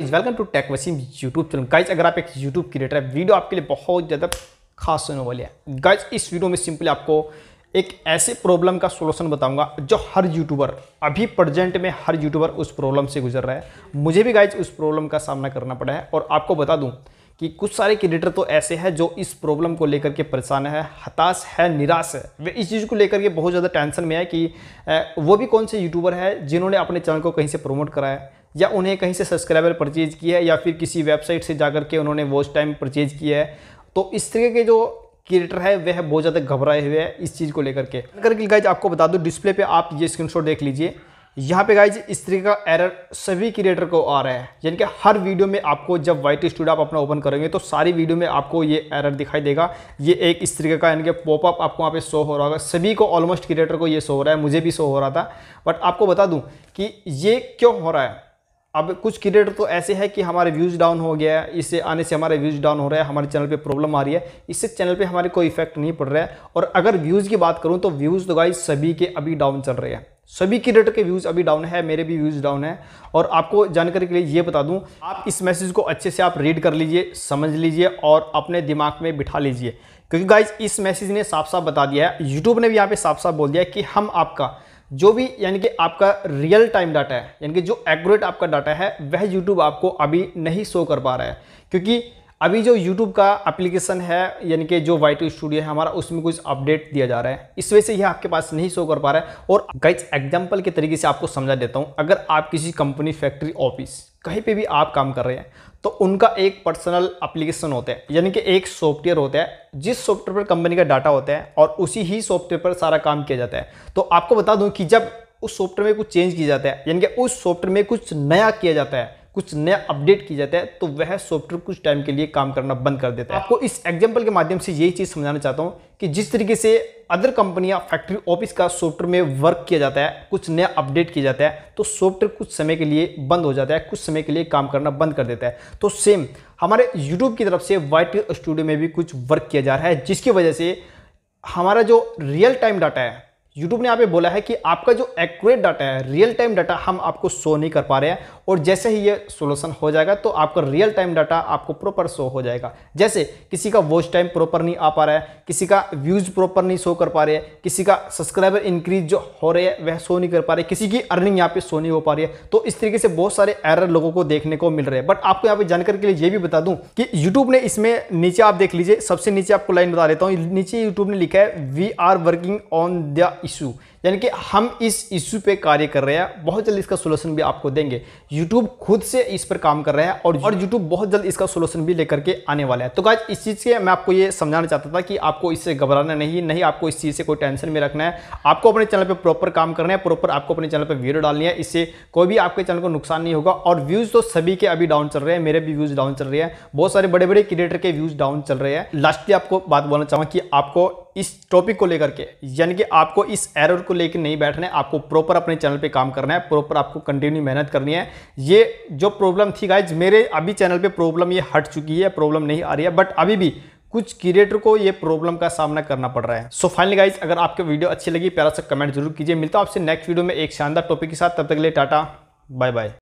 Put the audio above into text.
welcome to tech Wasim YouTube channel guys अगर आप एक यूट्यूब क्रिएटर है वीडियो आपके लिए बहुत ज़्यादा खास होने वाली है गाइज इस वीडियो में सिंपली आपको एक ऐसे प्रॉब्लम का सोल्यूशन बताऊंगा जो हर यूट्यूबर अभी प्रजेंट में हर यूट्यूबर उस प्रॉब्लम से गुजर रहा है मुझे भी गाइज उस प्रॉब्लम का सामना करना पड़ा है और आपको बता दूँ कि कुछ सारे क्रिएटर तो ऐसे हैं जो इस प्रॉब्लम को लेकर के परेशान है हताश है निराश है वे इस चीज़ को लेकर के बहुत ज़्यादा टेंशन में है कि वो भी कौन से यूट्यूबर है जिन्होंने अपने चैनल को कहीं से प्रमोट कराया या उन्हें कहीं से सब्सक्राइबर परचेज किया है या फिर किसी वेबसाइट से जा के उन्होंने वॉच टाइम परचेज किया है तो इस तरीके के जो क्रिएटर है वह बहुत ज़्यादा घबराए हुए हैं इस चीज़ को लेकर के करके गाइज आपको बता दूँ डिस्प्ले पर आप ये स्क्रीन देख लीजिए यहाँ पे गाइज इस तरीके का एरर सभी क्रिएटर को आ रहा है यानी कि हर वीडियो में आपको जब वाइट स्टूडियो आप अपना ओपन करेंगे तो सारी वीडियो में आपको ये एरर दिखाई देगा ये एक इस तरीके का यानी कि पॉपअप आपको वहाँ पे शो हो रहा होगा सभी को ऑलमोस्ट क्रिएटर को ये शो हो रहा है मुझे भी शो हो रहा था बट आपको बता दूँ कि ये क्यों हो रहा है अब कुछ क्रिएटर तो ऐसे है कि हमारे व्यूज़ डाउन हो गया है इससे आने से हमारे व्यूज़ डाउन हो रहा है हमारे चैनल पे प्रॉब्लम आ रही है इससे चैनल पे हमारे कोई इफेक्ट नहीं पड़ रहा है और अगर व्यूज़ की बात करूँ तो व्यूज़ तो गाइस सभी के अभी डाउन चल रहे हैं सभी क्रिएटर के व्यूज़ अभी डाउन है मेरे भी व्यूज़ डाउन है और आपको जानकारी के लिए ये बता दूं आप इस मैसेज को अच्छे से आप रीड कर लीजिए समझ लीजिए और अपने दिमाग में बिठा लीजिए क्योंकि गाइज इस मैसेज ने साफ साफ बता दिया है यूट्यूब ने भी यहाँ पे साफ साफ बोल दिया है कि हम आपका जो भी यानी कि आपका रियल टाइम डाटा है यानी कि जो एक्यूरेट आपका डाटा है वह यूट्यूब आपको अभी नहीं शो कर पा रहा है क्योंकि अभी जो यूट्यूब का एप्लीकेशन है यानी कि जो वाई स्टूडियो है हमारा उसमें कुछ अपडेट दिया जा रहा है इस वजह से यह आपके पास नहीं शो कर पा रहा है और गाइज एग्जाम्पल के तरीके से आपको समझा देता हूँ अगर आप किसी कंपनी फैक्ट्री ऑफिस कहीं पे भी आप काम कर रहे हैं तो उनका एक पर्सनल एप्लीकेशन होता है यानी कि एक सॉफ्टवेयर होता है जिस सॉफ्टवेयर पर कंपनी का डाटा होता है और उसी ही सॉफ्टवेयर पर सारा काम किया जाता है तो आपको बता दूं कि जब उस सॉफ्टवेयर में कुछ चेंज किया जाता है यानी कि उस सॉफ्टवेयर में कुछ नया किया जाता है कुछ नया अपडेट किया जाता है तो वह सॉफ्टवेयर कुछ टाइम के लिए काम करना बंद कर देता है आपको इस एग्जाम्पल के माध्यम से यही चीज़ समझाना चाहता हूँ कि जिस तरीके से अदर कंपनियां फैक्ट्री ऑफिस का सॉफ्टवेयर में वर्क किया जाता है कुछ नया अपडेट किया जाता है तो सॉफ्टवेयर कुछ समय के लिए बंद हो जाता है कुछ समय के लिए काम करना बंद कर देता है तो सेम हमारे यूट्यूब की तरफ से वाइट स्टूडियो में भी कुछ वर्क किया जा रहा है जिसकी वजह से हमारा जो रियल टाइम डाटा है यूट्यूब ने यहाँ पे बोला है कि आपका जो एक्यूरेट डाटा है रियल टाइम डाटा हम आपको शो नहीं कर पा रहे हैं और जैसे ही ये सोल्यूशन हो जाएगा तो आपका रियल टाइम डाटा आपको प्रॉपर शो हो जाएगा जैसे किसी का वॉच टाइम प्रॉपर नहीं आ पा रहा है किसी का व्यूज प्रॉपर नहीं शो कर पा रहे हैं किसी का सब्सक्राइबर इंक्रीज जो हो रहे हैं वह शो नहीं कर पा रहे किसी की अर्निंग यहाँ पे शो नहीं हो पा रही है तो इस तरीके से बहुत सारे एरर लोगों को देखने को मिल रहे हैं बट आपको यहाँ पे जानकारी के लिए ये भी बता दूँ कि यूट्यूब ने इसमें नीचे आप देख लीजिए सबसे नीचे आपको लाइन बता देता हूँ नीचे यूट्यूब ने लिखा है we are working on the issue यानी कि हम इस इशू पे कार्य कर रहे हैं बहुत जल्द इसका सोल्यूशन भी आपको देंगे यूट्यूब खुद से इस पर काम कर रहे हैं और और यूट्यूब बहुत जल्द इसका सोल्यूशन भी लेकर के आने वाला है तो गाइज इस चीज़ के मैं आपको ये समझाना चाहता था कि आपको इससे घबराना नहीं नहीं आपको इस चीज़ से कोई टेंशन में रखना है आपको अपने चैनल पर प्रॉपर काम करना है प्रॉपर आपको अपने चैनल पर वीडियो डालनी है इससे कोई भी आपके चैनल को नुकसान नहीं होगा और व्यूज़ तो सभी के अभी डाउन चल रहे हैं मेरे भी व्यूज़ डाउन चल रहे हैं बहुत सारे बड़े बड़े क्रिएटर के व्यूज़ डाउन चल रहे हैं लास्टली आपको बात बोलना चाहूँगा कि आपको इस टॉपिक को लेकर के यानी कि आपको इस एरर को लेकर नहीं बैठना है आपको प्रॉपर अपने चैनल पे काम करना है प्रॉपर आपको कंटिन्यू मेहनत करनी है ये जो प्रॉब्लम थी गाइज मेरे अभी चैनल पे प्रॉब्लम ये हट चुकी है प्रॉब्लम नहीं आ रही है बट अभी भी कुछ क्रिएटर को ये प्रॉब्लम का सामना करना पड़ रहा है सो फाइनली गाइज अगर आपके वीडियो अच्छी लगी प्यारा सा कमेंट जरूर कीजिए मिलता हूँ आपसे नेक्स्ट वीडियो में एक शानदार टॉपिक के साथ तब तक ले टाटा बाय बाय